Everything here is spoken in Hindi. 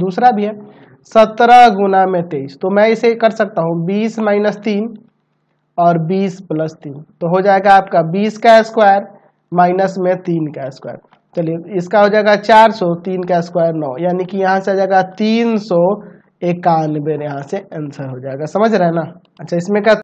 दूसरा भी है सत्रह गुना में तेईस तो मैं इसे कर सकता हूँ बीस माइनस तीन और बीस प्लस तीन तो हो जाएगा आपका बीस का स्क्वायर माइनस में तीन का स्क्वायर चलिए इसका हो जाएगा चार सौ तीन का स्क्वायर नौ यानी कि यहाँ से आ जाएगा तीन सौ इक्यानवे यहाँ से आंसर हो जाएगा समझ रहे हैं ना अच्छा इसमें क्या